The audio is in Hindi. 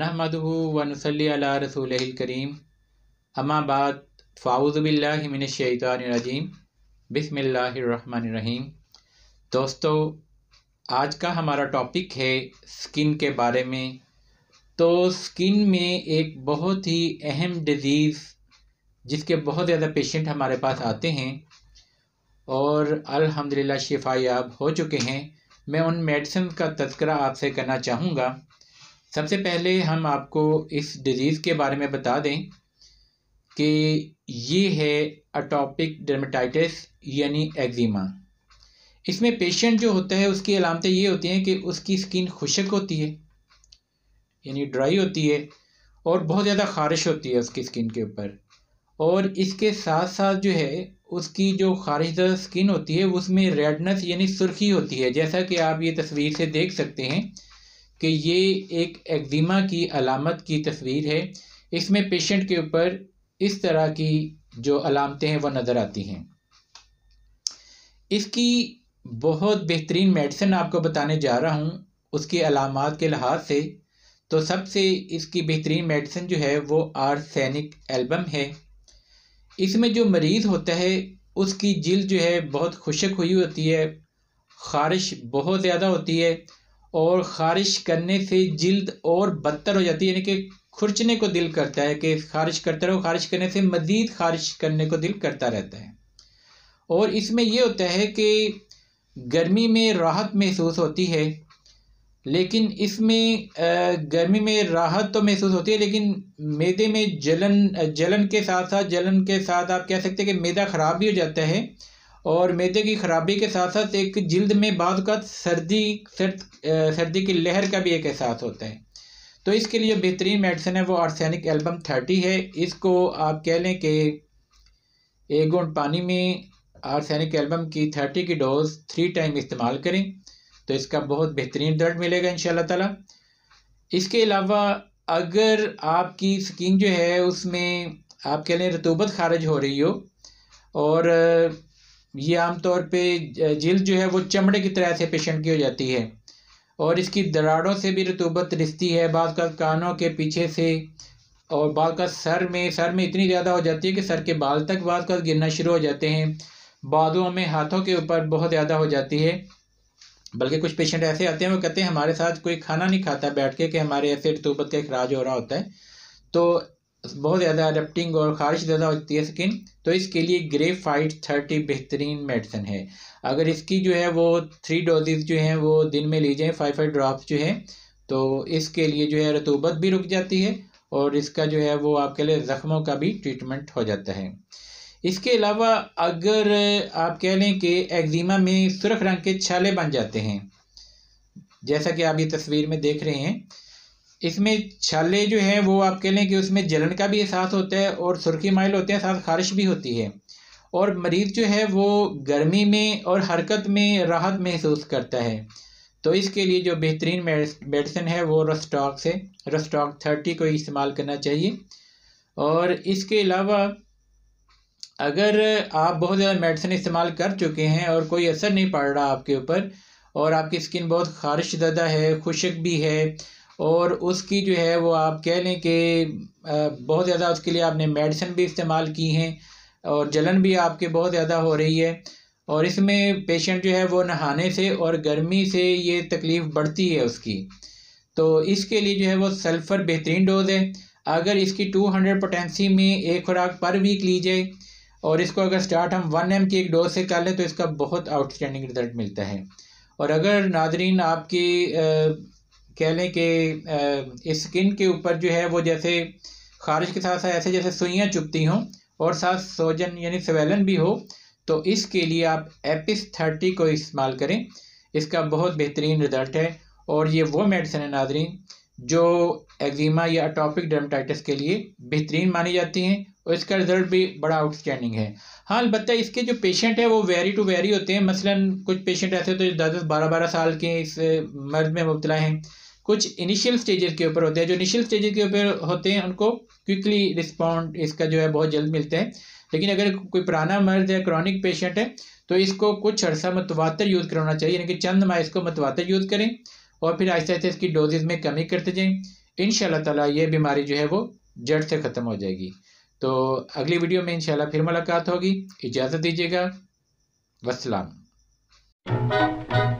नहमदहू वनसली अला रसूल करीम अमाबाद फ़ाउज़बिल्लाशैतरजीम बिसमीम दोस्तों आज का हमारा टॉपिक है स्किन के बारे में तो स्किन में एक बहुत ही अहम डिज़ीज़ जिसके बहुत ज़्यादा पेशेंट हमारे पास आते हैं और अल्हम्दुलिल्लाह शिफायाब हो चुके हैं मैं उन मेडिसिन का तस्करा आपसे करना चाहूँगा सबसे पहले हम आपको इस डिज़ीज़ के बारे में बता दें कि ये है अटोपिक डर्माटाइटिस यानी एक्जिमा इसमें पेशेंट जो होता है उसकी अलामतें ये होती हैं कि उसकी स्किन खुशक होती है यानी ड्राई होती है और बहुत ज़्यादा खारिश होती है उसकी स्किन के ऊपर और इसके साथ साथ जो है उसकी जो ख़ारिश स्किन होती है उसमें रेडनेस यानी सुर्खी होती है जैसा कि आप ये तस्वीर से देख सकते हैं कि ये एक एक्जिमा की अलामत की तस्वीर है इसमें पेशेंट के ऊपर इस तरह की जो अलामतें हैं वह नज़र आती हैं इसकी बहुत बेहतरीन मेडिसिन आपको बताने जा रहा हूँ उसकी अलामत के लिहाज से तो सबसे इसकी बेहतरीन मेडिसिन जो है वो सैनिक एल्बम है इसमें जो मरीज़ होता है उसकी जिल जो है बहुत खुशक हुई होती है ख़ारिश बहुत ज़्यादा होती है और ख़ारिश करने से जल्द और बदतर हो जाती है यानी कि खुरचने को दिल करता है कि ख़ारिश करते रहो ख़ारिश करने से मज़ीद ख़ारिश करने को दिल करता रहता है और इसमें यह होता है कि गर्मी में राहत महसूस होती है लेकिन इसमें गर्मी में राहत तो महसूस होती है लेकिन मैदे में जलन जलन के साथ साथ जलन के साथ आप कह सकते हैं कि मैदा ख़राब भी हो जाता है और मेदे की ख़राबी के साथ साथ एक जल्द में बाद का सर्दी सर्द सर्दी की लहर का भी एक एहसास होता है तो इसके लिए बेहतरीन मेडिसिन है वो आर्सैनिक एल्बम थर्टी है इसको आप कह लें कि एक गुंड पानी में आर्सैनिक एल्बम की थर्टी की डोज थ्री टाइम इस्तेमाल करें तो इसका बहुत बेहतरीन रिजल्ट मिलेगा इन ताला इसके अलावा अगर आपकी स्किन जो है उसमें आप कह लें रतूबत खारिज हो रही हो और ये आमतौर पे जल्द जो है वो चमड़े की तरह से पेशेंट की हो जाती है और इसकी दराड़ों से भी रतूबत रिश्ती है बाद का कानों के पीछे से और बाद का सर में सर में इतनी ज़्यादा हो जाती है कि सर के बाल तक बाद का गिरना शुरू हो जाते हैं बादों में हाथों के ऊपर बहुत ज़्यादा हो जाती है बल्कि कुछ पेशेंट ऐसे आते हैं वो कहते हैं हमारे साथ कोई खाना नहीं खाता बैठ के कि हमारे ऐसे रतूबत का अखराज हो रहा होता है तो बहुत ज़्यादा अडप्टिंग और खारिश ज़्यादा होती है स्किन तो इसके लिए ग्रेप फाइट थर्टी बेहतरीन मेडिसिन है अगर इसकी जो है वो थ्री डोजेज जो हैं वो दिन में ली जाएँ फाइव फाइव ड्रॉप्स जो हैं तो इसके लिए जो है रतूबत भी रुक जाती है और इसका जो है वो आपके लिए ज़ख्मों का भी ट्रीटमेंट हो जाता है इसके अलावा अगर आप कह लें कि एक्जिमा में सुरख रंग के छाले बन जाते हैं जैसा कि आप ये तस्वीर में देख रहे हैं इसमें छाले जो हैं वो आप कह लें कि उसमें जलन का भी एहसास होता है और सुर्खी माइल होते हैं साथ खारिश भी होती है और मरीज़ जो है वो गर्मी में और हरकत में राहत महसूस करता है तो इसके लिए जो बेहतरीन मेडिसिन है वो रस्टॉक से रस्टॉक थर्टी को इस्तेमाल करना चाहिए और इसके अलावा अगर आप बहुत ज़्यादा मेडिसिन इस्तेमाल कर चुके हैं और कोई असर नहीं पड़ रहा आपके ऊपर और आपकी स्किन बहुत खारिश ज़्यादा है खुशक भी है और उसकी जो है वो आप कह लें कि बहुत ज़्यादा उसके लिए आपने मेडिसिन भी इस्तेमाल की हैं और जलन भी आपके बहुत ज़्यादा हो रही है और इसमें पेशेंट जो है वो नहाने से और गर्मी से ये तकलीफ़ बढ़ती है उसकी तो इसके लिए जो है वो सल्फ़र बेहतरीन डोज है अगर इसकी 200 हंड्रेड पोटेंसी में एक खुराक पर वीक लीजिए और इसको अगर स्टार्ट हम वन एम की एक डोज से कर लें तो इसका बहुत आउटस्टैंडिंग रिजल्ट मिलता है और अगर नादरीन आपकी कह लें कि स्किन के ऊपर जो है वो जैसे खारिज के साथ साथ ऐसे जैसे सुइयाँ चुपती हों और साथ सोजन यानी सवेलन भी हो तो इसके लिए आप एपिस थर्टी को इस्तेमाल करें इसका बहुत बेहतरीन रिज़ल्ट है और ये वो मेडिसिन है नाजरीन जो एक्जिमा या अटोपिक डर्माटाइटिस के लिए बेहतरीन मानी जाती हैं और इसका रिज़ल्ट भी बड़ा आउटस्टैंडिंग है हाँ अलबत् इसके जो पेशेंट है वो वेरी टू वेरी होते हैं मसलन कुछ पेशेंट ऐसे होते हैं दस दस बारह बारह साल के इस मर्ज में मुबतला हैं कुछ इनिशियल स्टेजेस के ऊपर होते हैं जो इनिशियल स्टेजेस के ऊपर होते हैं उनको क्विकली रिस्पॉन्ड इसका जो है बहुत जल्द मिलता है लेकिन अगर कोई पुराना मर्ज है क्रॉनिक पेशेंट है तो इसको कुछ अर्सा मतवातर यूज़ करवाना चाहिए यानी कि चंद माह इसको मतवातर यूज़ करें और फिर आहिस्ते आहिस्ते इसकी डोजेज में कमी करते जाएँ इन ताला ये बीमारी जो है वो जड़ से ख़त्म हो जाएगी तो अगली वीडियो में इंशाल्लाह फिर मुलाकात होगी इजाज़त दीजिएगा वसलाम